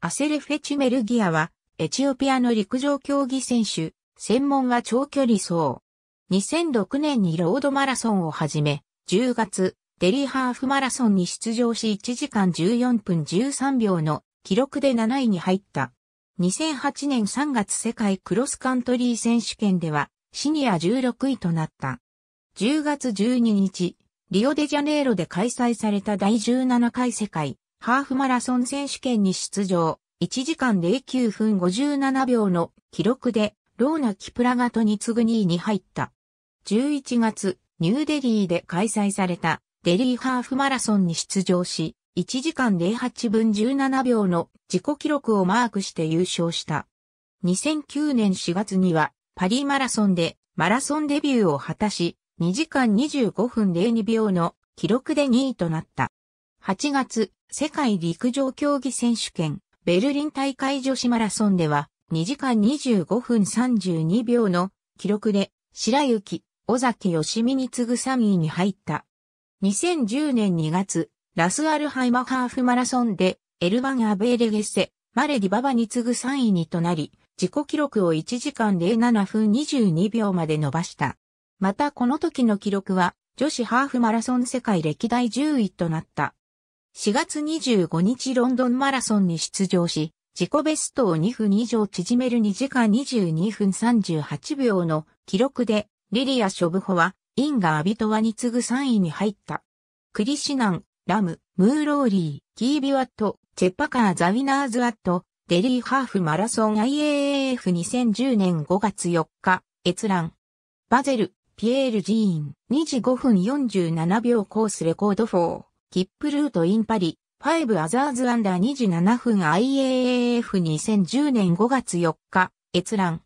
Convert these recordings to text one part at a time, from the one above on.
アセレフェチメルギアは、エチオピアの陸上競技選手、専門は長距離走。2006年にロードマラソンを始め、10月、デリーハーフマラソンに出場し1時間14分13秒の記録で7位に入った。2008年3月世界クロスカントリー選手権では、シニア16位となった。10月12日、リオデジャネイロで開催された第17回世界ハーフマラソン選手権に出場、1時間09分57秒の記録で、ローナ・キプラガトに次ぐ2位に入った。11月、ニューデリーで開催されたデリーハーフマラソンに出場し、1時間08分17秒の自己記録をマークして優勝した。2009年4月にはパリマラソンでマラソンデビューを果たし、2時間25分02秒の記録で2位となった。8月、世界陸上競技選手権、ベルリン大会女子マラソンでは、2時間25分32秒の記録で、白雪、尾崎義美に次ぐ3位に入った。2010年2月、ラスアルハイマハーフマラソンで、エルバン・アベーレゲッセ、マレディババに次ぐ3位にとなり、自己記録を1時間07分22秒まで伸ばした。またこの時の記録は、女子ハーフマラソン世界歴代10位となった。4月25日ロンドンマラソンに出場し、自己ベストを2分以上縮める2時間22分38秒の記録で、リリア・ショブホは、インガ・アビトワに次ぐ3位に入った。クリシナン、ラム、ムーローリー、キービワット、チェッパカー・ザ・ウィナーズ・アット、デリー・ハーフ・マラソン IAAF2010 年5月4日、閲覧。バゼル、ピエール・ジーン、2時5分47秒コースレコード4。ップルートインパリ、ファイブアザーズアンダー27分 IAAF2010 年5月4日、閲覧。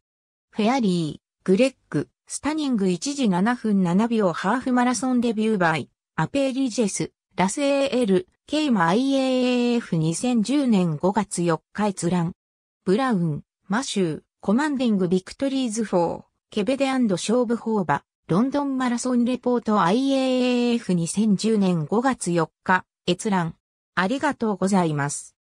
フェアリー、グレッグ、スタニング1時7分7秒ハーフマラソンデビューバイ、アペーリジェス、ラスエール、ケイマ IAAF2010 年5月4日閲覧。ブラウン、マシュー、コマンディングビクトリーズ4、ケベデ勝負法馬。ロンドンマラソンレポート IAAF2010 年5月4日、閲覧。ありがとうございます。